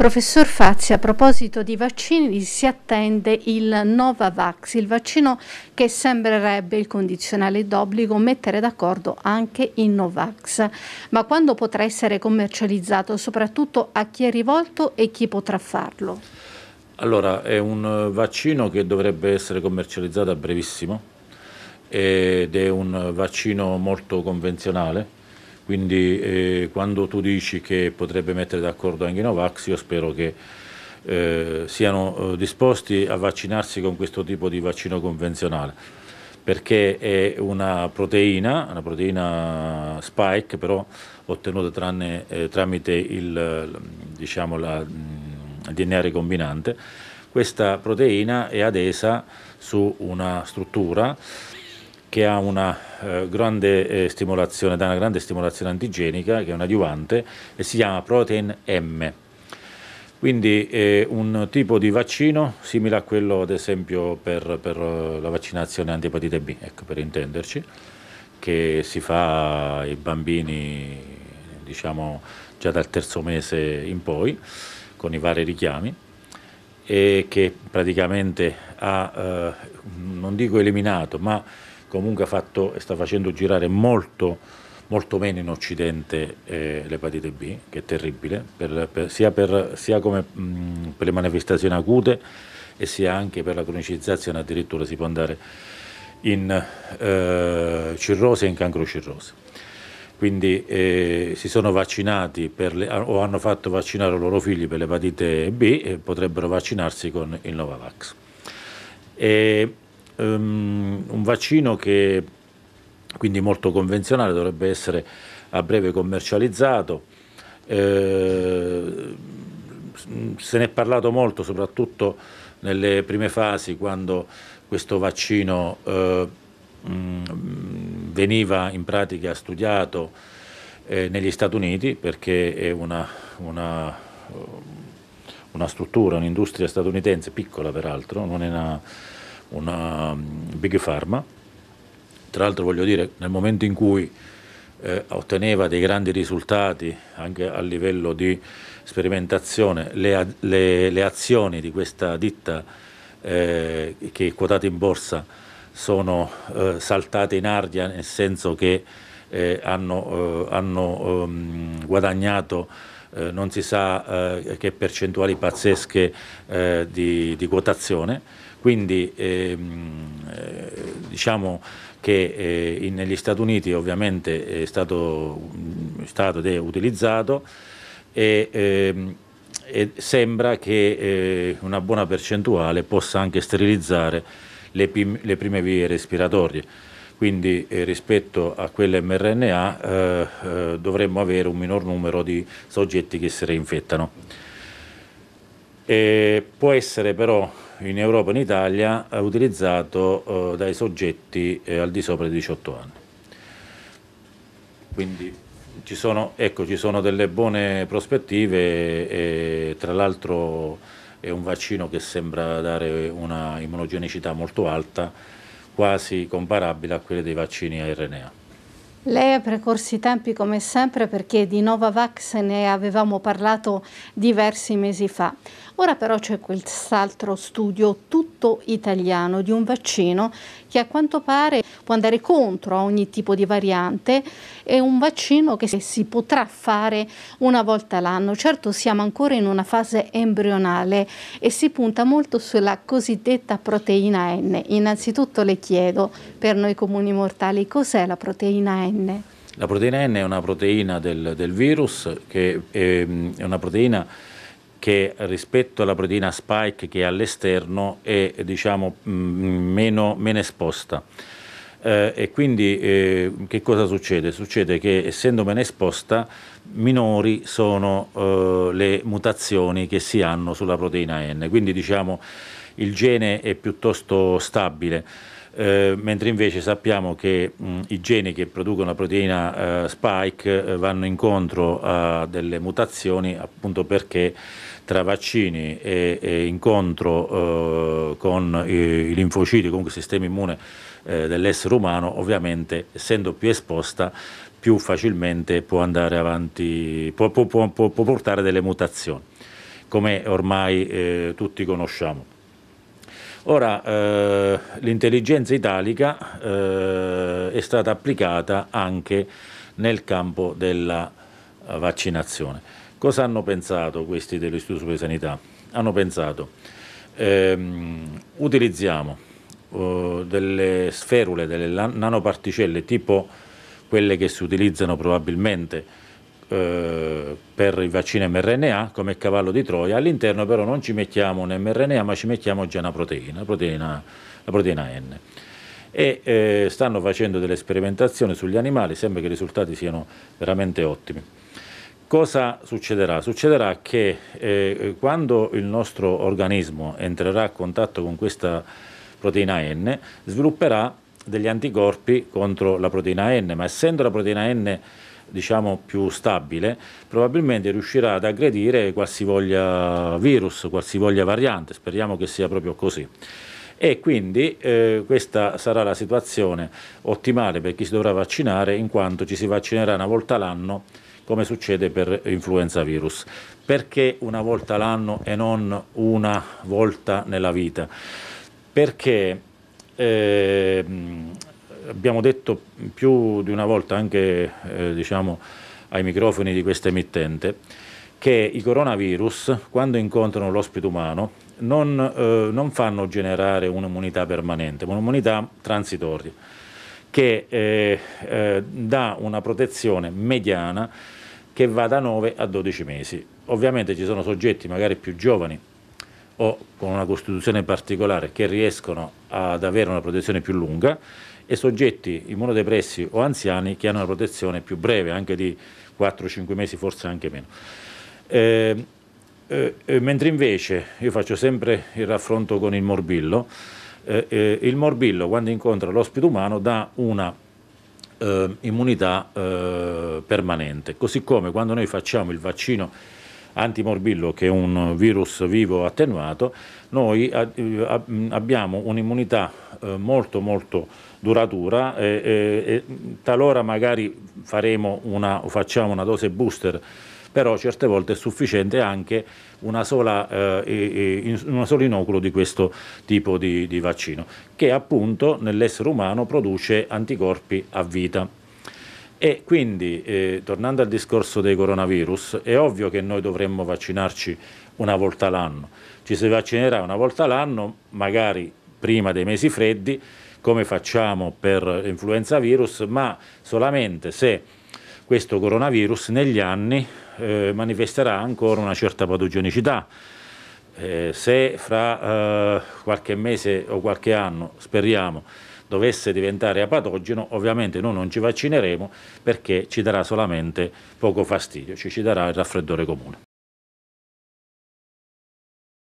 Professor Fazzi, a proposito di vaccini, si attende il Novavax, il vaccino che sembrerebbe il condizionale d'obbligo mettere d'accordo anche in Novax. Ma quando potrà essere commercializzato? Soprattutto a chi è rivolto e chi potrà farlo? Allora, è un eh, vaccino che dovrebbe essere commercializzato a brevissimo ed è un eh, vaccino molto convenzionale quindi eh, quando tu dici che potrebbe mettere d'accordo anche i Novax, io spero che eh, siano eh, disposti a vaccinarsi con questo tipo di vaccino convenzionale, perché è una proteina, una proteina spike, però ottenuta tranne, eh, tramite il, diciamo, la, mh, mm, DNA ricombinante. Questa proteina è adesa su una struttura che ha una eh, grande eh, stimolazione, dà una grande stimolazione antigenica, che è un adiuvante, e si chiama Protein M. Quindi è eh, un tipo di vaccino simile a quello ad esempio per, per la vaccinazione antipatite B, ecco, per intenderci, che si fa ai bambini diciamo, già dal terzo mese in poi con i vari richiami e che praticamente ha, eh, non dico eliminato, ma comunque fatto, sta facendo girare molto, molto meno in Occidente eh, l'epatite B, che è terribile, per, per, sia, per, sia come, mh, per le manifestazioni acute e sia anche per la cronicizzazione, addirittura si può andare in eh, cirrosi e in cancro cirrosi. Quindi eh, si sono vaccinati le, o hanno fatto vaccinare i loro figli per l'epatite B e potrebbero vaccinarsi con il Novavax. E um, un vaccino che quindi molto convenzionale dovrebbe essere a breve commercializzato. Eh, se ne è parlato molto, soprattutto nelle prime fasi, quando questo vaccino eh, mh, mm, veniva in pratica studiato eh, negli Stati Uniti, perché è una, una, una struttura, un'industria statunitense, piccola peraltro, non è una una mm, Big Pharma, tra l'altro voglio dire nel momento in cui eh, otteneva dei grandi risultati anche a livello di sperimentazione, le, le, le azioni di questa ditta eh, che quotata in borsa sono eh, saltate in aria nel senso che eh, hanno, eh, hanno ehm, guadagnato eh, non si sa eh, che percentuali pazzesche eh, di, di, quotazione, quindi ehm, eh, diciamo che eh, in, negli Stati Uniti ovviamente è stato, stato ed è utilizzato e, ehm, e sembra che eh, una buona percentuale possa anche sterilizzare le, le prime vie respiratorie quindi eh, rispetto a quelle mRNA eh, eh, dovremmo avere un minor numero di soggetti che si reinfettano. E può essere però in Europa e in Italia utilizzato eh, dai soggetti eh, al di sopra dei 18 anni. Quindi ci sono, ecco, ci sono delle buone prospettive, e, tra l'altro è un vaccino che sembra dare una immunogenicità molto alta quasi comparabile a quelle dei vaccini a RNA. Lei ha precorso i tempi come sempre perché di Novavax ne avevamo parlato diversi mesi fa. Ora però c'è quest'altro studio tutto italiano di un vaccino che a quanto pare può andare contro a ogni tipo di variante, è un vaccino che si potrà fare una volta l'anno. Certo siamo ancora in una fase embrionale e si punta molto sulla cosiddetta proteina N. Innanzitutto le chiedo, per noi comuni mortali, cos'è la proteina N? La proteina N è una proteina del, del virus che è, ehm, è una proteina che rispetto alla proteina spike che è all'esterno è diciamo, mm, meno, meno esposta eh, e quindi eh, che cosa succede? Succede che essendo meno esposta minori sono eh, le mutazioni che si hanno sulla proteina N, quindi diciamo il gene è piuttosto stabile. Eh, mentre invece sappiamo che mh, i geni che producono la proteina eh, spike eh, vanno incontro a delle mutazioni appunto perché tra vaccini e, e incontro eh, con i, i linfociti, comunque il sistema immune eh, dell'essere umano, ovviamente essendo più esposta più facilmente può andare avanti, può, può, può, può portare delle mutazioni, come ormai eh, tutti conosciamo. Ora, eh, l'intelligenza italica eh, è stata applicata anche nel campo della vaccinazione. Cosa hanno pensato questi dell'Istituto di Sanità? Hanno pensato, ehm, utilizziamo eh, delle sferule, delle nanoparticelle tipo quelle che si utilizzano probabilmente eh, per il vaccino mRNA come cavallo di Troia, all'interno però non ci mettiamo un mRNA ma ci mettiamo già una proteina, proteina la proteina N. E eh, stanno facendo delle sperimentazioni sugli animali, sembra che i risultati siano veramente ottimi. Cosa succederà? Succederà che eh, quando il nostro organismo entrerà a contatto con questa proteina N, svilupperà degli anticorpi contro la proteina N, ma essendo la proteina N diciamo, più stabile, probabilmente riuscirà ad aggredire qualsivoglia virus, qualsivoglia variante, speriamo che sia proprio così. E quindi eh, questa sarà la situazione ottimale per chi si dovrà vaccinare, in quanto ci si vaccinerà una volta l'anno, come succede per influenza virus. Perché una volta l'anno e non una volta nella vita? perché eh, abbiamo detto più di una volta anche eh, diciamo, ai microfoni di questa emittente che i coronavirus quando incontrano l'ospite umano non, eh, non fanno generare un'immunità permanente, ma un'immunità transitoria che eh, eh, dà una protezione mediana che va da 9 a 12 mesi. Ovviamente ci sono soggetti magari più giovani o con una costituzione particolare che riescono ad avere una protezione più lunga e soggetti immunodepressi o anziani che hanno una protezione più breve, anche di 4-5 mesi, forse anche meno. Ehm, eh, eh, mentre invece io faccio sempre il raffronto con il morbillo, eh, eh il morbillo quando incontra l'ospite umano dà una eh, immunità eh, permanente, così come quando noi facciamo il vaccino antimorbillo che è un virus vivo attenuato, noi eh, mm, abbiamo un'immunità eh, molto molto duratura, e, talora magari faremo una, facciamo una dose booster però certe volte è sufficiente anche una sola, eh, un solo inoculo di questo tipo di, di vaccino, che appunto nell'essere umano produce anticorpi a vita. E quindi, eh, tornando al discorso dei coronavirus, è ovvio che noi dovremmo vaccinarci una volta l'anno. Ci si vaccinerà una volta l'anno, magari prima dei mesi freddi, come facciamo per influenza virus, ma solamente se questo coronavirus negli anni eh, manifesterà ancora una certa patogenicità. Eh, se fra eh, qualche mese o qualche anno, speriamo, dovesse diventare patogeno, ovviamente noi non ci vaccineremo perché ci darà solamente poco fastidio, ci, ci darà il raffreddore comune.